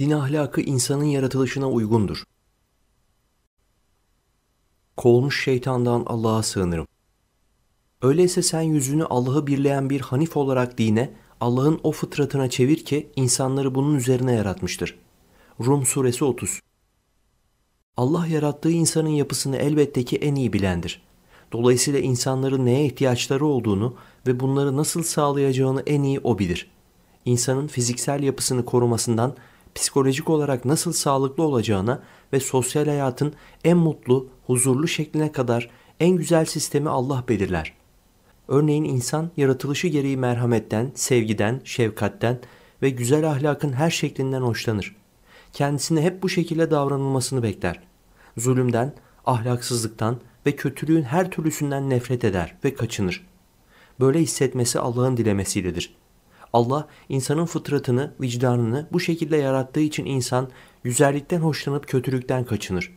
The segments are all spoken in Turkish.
din ahlakı insanın yaratılışına uygundur. Kolmuş şeytandan Allah'a sığınırım. Öyleyse sen yüzünü Allah'ı birleyen bir hanif olarak dine, Allah'ın o fıtratına çevir ki insanları bunun üzerine yaratmıştır. Rum Suresi 30 Allah yarattığı insanın yapısını elbette ki en iyi bilendir. Dolayısıyla insanların neye ihtiyaçları olduğunu ve bunları nasıl sağlayacağını en iyi o bilir. İnsanın fiziksel yapısını korumasından psikolojik olarak nasıl sağlıklı olacağına ve sosyal hayatın en mutlu, huzurlu şekline kadar en güzel sistemi Allah belirler. Örneğin insan yaratılışı gereği merhametten, sevgiden, şefkatten ve güzel ahlakın her şeklinden hoşlanır. Kendisine hep bu şekilde davranılmasını bekler. Zulümden, ahlaksızlıktan ve kötülüğün her türlüsünden nefret eder ve kaçınır. Böyle hissetmesi Allah'ın dilemesidir. Allah insanın fıtratını, vicdanını bu şekilde yarattığı için insan güzellikten hoşlanıp kötülükten kaçınır.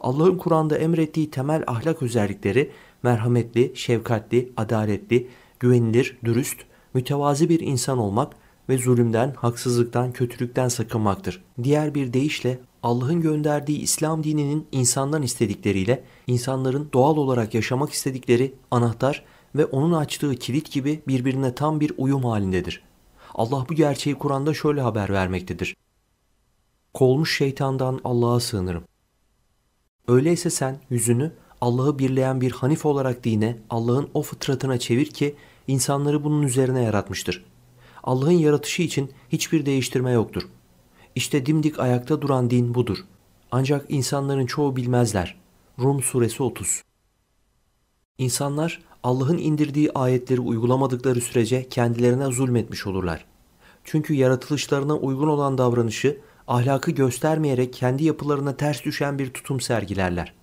Allah'ın Kur'an'da emrettiği temel ahlak özellikleri merhametli, şefkatli, adaletli, güvenilir, dürüst, mütevazi bir insan olmak ve zulümden, haksızlıktan, kötülükten sakınmaktır. Diğer bir deyişle Allah'ın gönderdiği İslam dininin insandan istedikleriyle insanların doğal olarak yaşamak istedikleri anahtar ve onun açtığı kilit gibi birbirine tam bir uyum halindedir. Allah bu gerçeği Kur'an'da şöyle haber vermektedir. Kolmuş şeytandan Allah'a sığınırım. Öyleyse sen yüzünü Allah'ı birleyen bir hanif olarak dine, Allah'ın o fıtratına çevir ki insanları bunun üzerine yaratmıştır. Allah'ın yaratışı için hiçbir değiştirme yoktur. İşte dimdik ayakta duran din budur. Ancak insanların çoğu bilmezler. Rum suresi 30 İnsanlar Allah'ın indirdiği ayetleri uygulamadıkları sürece kendilerine zulmetmiş olurlar. Çünkü yaratılışlarına uygun olan davranışı ahlakı göstermeyerek kendi yapılarına ters düşen bir tutum sergilerler.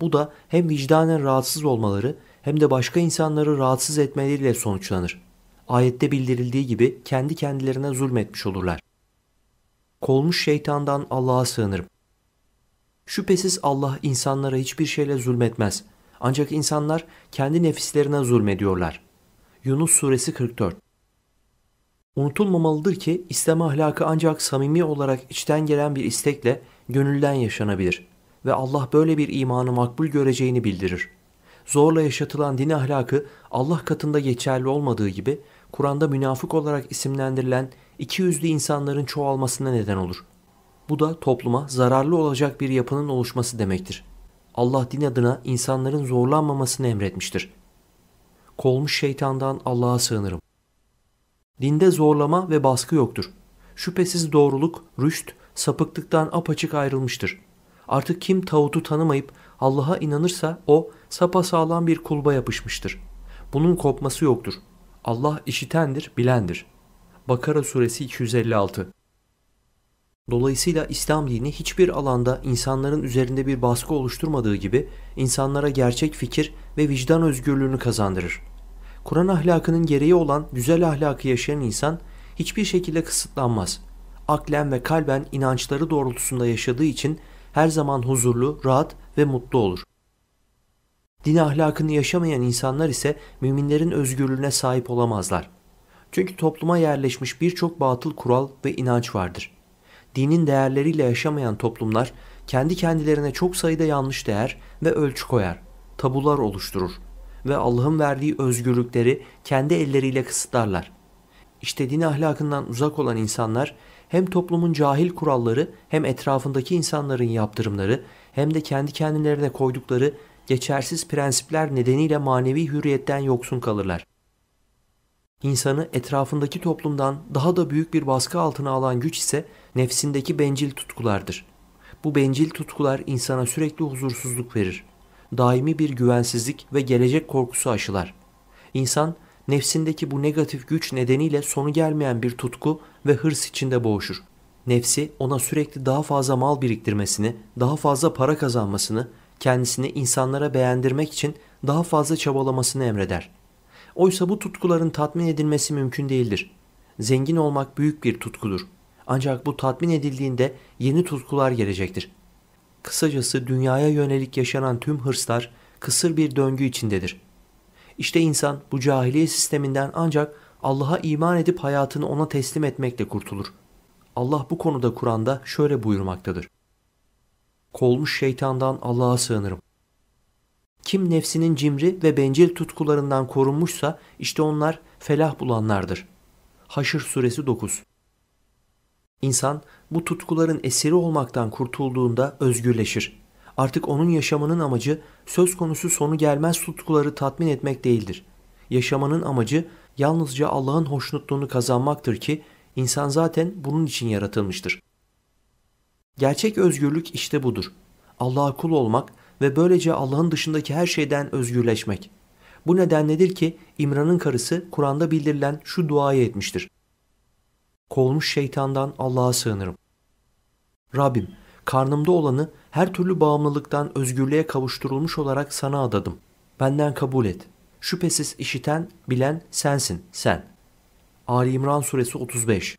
Bu da hem vicdanen rahatsız olmaları hem de başka insanları rahatsız etmeleriyle sonuçlanır. Ayette bildirildiği gibi kendi kendilerine zulmetmiş olurlar. Kolmuş şeytandan Allah'a sığınırım. Şüphesiz Allah insanlara hiçbir şeyle zulmetmez.'' Ancak insanlar kendi nefislerine zulmediyorlar. Yunus suresi 44 Unutulmamalıdır ki İslam ahlakı ancak samimi olarak içten gelen bir istekle gönülden yaşanabilir ve Allah böyle bir imanı makbul göreceğini bildirir. Zorla yaşatılan din ahlakı Allah katında geçerli olmadığı gibi Kur'an'da münafık olarak isimlendirilen iki yüzlü insanların çoğalmasına neden olur. Bu da topluma zararlı olacak bir yapının oluşması demektir. Allah din adına insanların zorlanmamasını emretmiştir. Kolmuş şeytandan Allah'a sığınırım. Dinde zorlama ve baskı yoktur. Şüphesiz doğruluk, rüşt, sapıklıktan apaçık ayrılmıştır. Artık kim tağutu tanımayıp Allah'a inanırsa o sapasağlam bir kulba yapışmıştır. Bunun kopması yoktur. Allah işitendir, bilendir. Bakara suresi 256 Dolayısıyla İslam dini hiçbir alanda insanların üzerinde bir baskı oluşturmadığı gibi insanlara gerçek fikir ve vicdan özgürlüğünü kazandırır. Kur'an ahlakının gereği olan güzel ahlakı yaşayan insan hiçbir şekilde kısıtlanmaz. Aklen ve kalben inançları doğrultusunda yaşadığı için her zaman huzurlu, rahat ve mutlu olur. Din ahlakını yaşamayan insanlar ise müminlerin özgürlüğüne sahip olamazlar. Çünkü topluma yerleşmiş birçok batıl kural ve inanç vardır.'' dinin değerleriyle yaşamayan toplumlar kendi kendilerine çok sayıda yanlış değer ve ölçü koyar, tabular oluşturur ve Allah'ın verdiği özgürlükleri kendi elleriyle kısıtlarlar. İşte din ahlakından uzak olan insanlar hem toplumun cahil kuralları hem etrafındaki insanların yaptırımları hem de kendi kendilerine koydukları geçersiz prensipler nedeniyle manevi hürriyetten yoksun kalırlar. İnsanı etrafındaki toplumdan daha da büyük bir baskı altına alan güç ise nefsindeki bencil tutkulardır. Bu bencil tutkular insana sürekli huzursuzluk verir. Daimi bir güvensizlik ve gelecek korkusu aşılar. İnsan nefsindeki bu negatif güç nedeniyle sonu gelmeyen bir tutku ve hırs içinde boğuşur. Nefsi ona sürekli daha fazla mal biriktirmesini, daha fazla para kazanmasını, kendisini insanlara beğendirmek için daha fazla çabalamasını emreder.'' Oysa bu tutkuların tatmin edilmesi mümkün değildir. Zengin olmak büyük bir tutkudur. Ancak bu tatmin edildiğinde yeni tutkular gelecektir. Kısacası dünyaya yönelik yaşanan tüm hırslar kısır bir döngü içindedir. İşte insan bu cahiliye sisteminden ancak Allah'a iman edip hayatını ona teslim etmekle kurtulur. Allah bu konuda Kur'an'da şöyle buyurmaktadır. Kolmuş şeytandan Allah'a sığınırım. Kim nefsinin cimri ve bencil tutkularından korunmuşsa işte onlar felah bulanlardır. Haşr suresi 9 İnsan bu tutkuların esiri olmaktan kurtulduğunda özgürleşir. Artık onun yaşamının amacı söz konusu sonu gelmez tutkuları tatmin etmek değildir. Yaşamanın amacı yalnızca Allah'ın hoşnutluğunu kazanmaktır ki insan zaten bunun için yaratılmıştır. Gerçek özgürlük işte budur. Allah'a kul olmak ve böylece Allah'ın dışındaki her şeyden özgürleşmek. Bu nedenledir ki İmran'ın karısı Kur'an'da bildirilen şu duayı etmiştir. Kolmuş şeytandan Allah'a sığınırım. Rabbim, karnımda olanı her türlü bağımlılıktan özgürlüğe kavuşturulmuş olarak sana adadım. Benden kabul et. Şüphesiz işiten, bilen sensin, sen. Ali İmran suresi 35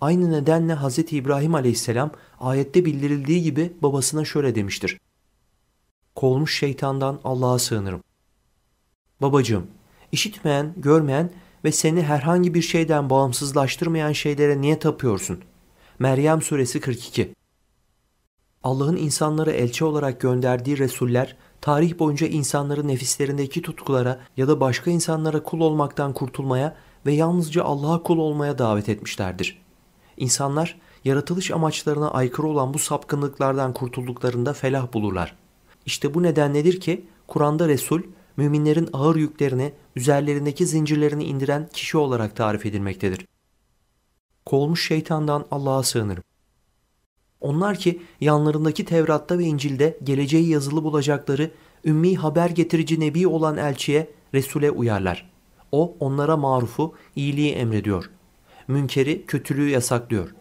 Aynı nedenle Hz. İbrahim aleyhisselam ayette bildirildiği gibi babasına şöyle demiştir. Kolmuş şeytandan Allah'a sığınırım. Babacığım, işitmeyen, görmeyen ve seni herhangi bir şeyden bağımsızlaştırmayan şeylere niye tapıyorsun? Meryem Suresi 42 Allah'ın insanları elçi olarak gönderdiği resuller, tarih boyunca insanları nefislerindeki tutkulara ya da başka insanlara kul olmaktan kurtulmaya ve yalnızca Allah'a kul olmaya davet etmişlerdir. İnsanlar, yaratılış amaçlarına aykırı olan bu sapkınlıklardan kurtulduklarında felah bulurlar.'' İşte bu nedenledir ki Kur'an'da Resul müminlerin ağır yüklerini, üzerlerindeki zincirlerini indiren kişi olarak tarif edilmektedir. Kolmuş şeytandan Allah'a sığınırım. Onlar ki yanlarındaki Tevrat'ta ve İncil'de geleceği yazılı bulacakları ümmi haber getirici nebi olan elçiye, Resul'e uyarlar. O onlara marufu, iyiliği emrediyor. Münkeri, kötülüğü yasaklıyor.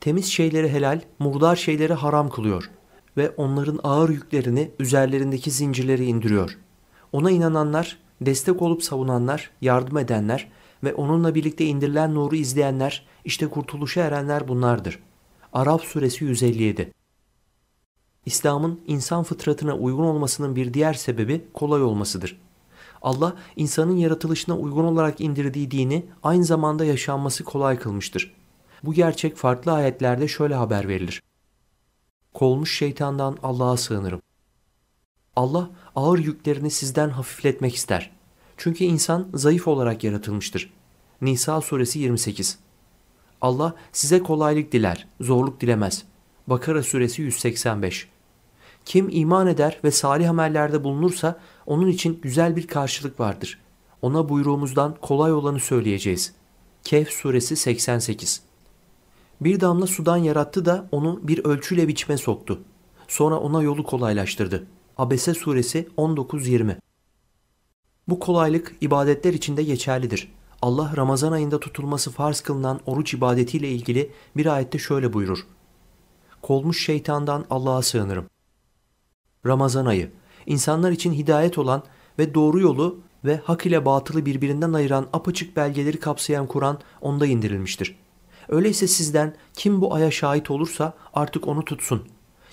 Temiz şeyleri helal, murdar şeyleri haram kılıyor.'' ve onların ağır yüklerini üzerlerindeki zincirleri indiriyor. Ona inananlar, destek olup savunanlar, yardım edenler ve onunla birlikte indirilen nuru izleyenler işte kurtuluşa erenler bunlardır. Araf suresi 157 İslam'ın insan fıtratına uygun olmasının bir diğer sebebi kolay olmasıdır. Allah insanın yaratılışına uygun olarak indirdiği dini aynı zamanda yaşanması kolay kılmıştır. Bu gerçek farklı ayetlerde şöyle haber verilir. Kolmuş şeytandan Allah'a sığınırım. Allah ağır yüklerini sizden hafifletmek ister. Çünkü insan zayıf olarak yaratılmıştır. Nisa suresi 28 Allah size kolaylık diler, zorluk dilemez. Bakara suresi 185 Kim iman eder ve salih amellerde bulunursa onun için güzel bir karşılık vardır. Ona buyruğumuzdan kolay olanı söyleyeceğiz. Kehf suresi 88 bir damla sudan yarattı da onu bir ölçüyle biçme soktu. Sonra ona yolu kolaylaştırdı. Abese suresi 19-20 Bu kolaylık ibadetler içinde geçerlidir. Allah Ramazan ayında tutulması farz kılınan oruç ibadetiyle ilgili bir ayette şöyle buyurur. Kolmuş şeytandan Allah'a sığınırım. Ramazan ayı, insanlar için hidayet olan ve doğru yolu ve hak ile batılı birbirinden ayıran apaçık belgeleri kapsayan Kur'an onda indirilmiştir. Öyleyse sizden kim bu aya şahit olursa artık onu tutsun.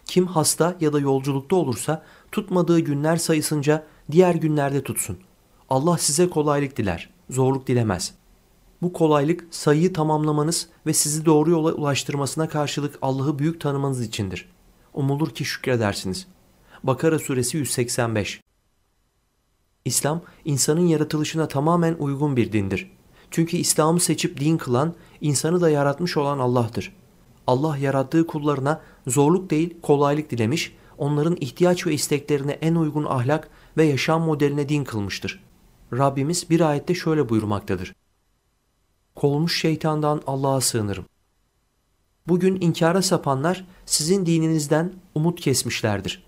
Kim hasta ya da yolculukta olursa tutmadığı günler sayısınca diğer günlerde tutsun. Allah size kolaylık diler, zorluk dilemez. Bu kolaylık sayıyı tamamlamanız ve sizi doğru yola ulaştırmasına karşılık Allah'ı büyük tanımanız içindir. Umulur ki şükredersiniz. Bakara suresi 185 İslam, insanın yaratılışına tamamen uygun bir dindir. Çünkü İslam'ı seçip din kılan, insanı da yaratmış olan Allah'tır. Allah yarattığı kullarına zorluk değil kolaylık dilemiş, onların ihtiyaç ve isteklerine en uygun ahlak ve yaşam modeline din kılmıştır. Rabbimiz bir ayette şöyle buyurmaktadır. Kolmuş şeytandan Allah'a sığınırım. Bugün inkara sapanlar sizin dininizden umut kesmişlerdir.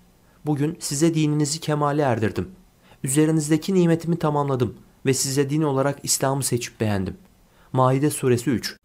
Bugün size dininizi kemale erdirdim. Üzerinizdeki nimetimi tamamladım.'' ve size din olarak İslam'ı seçip beğendim. Maide suresi 3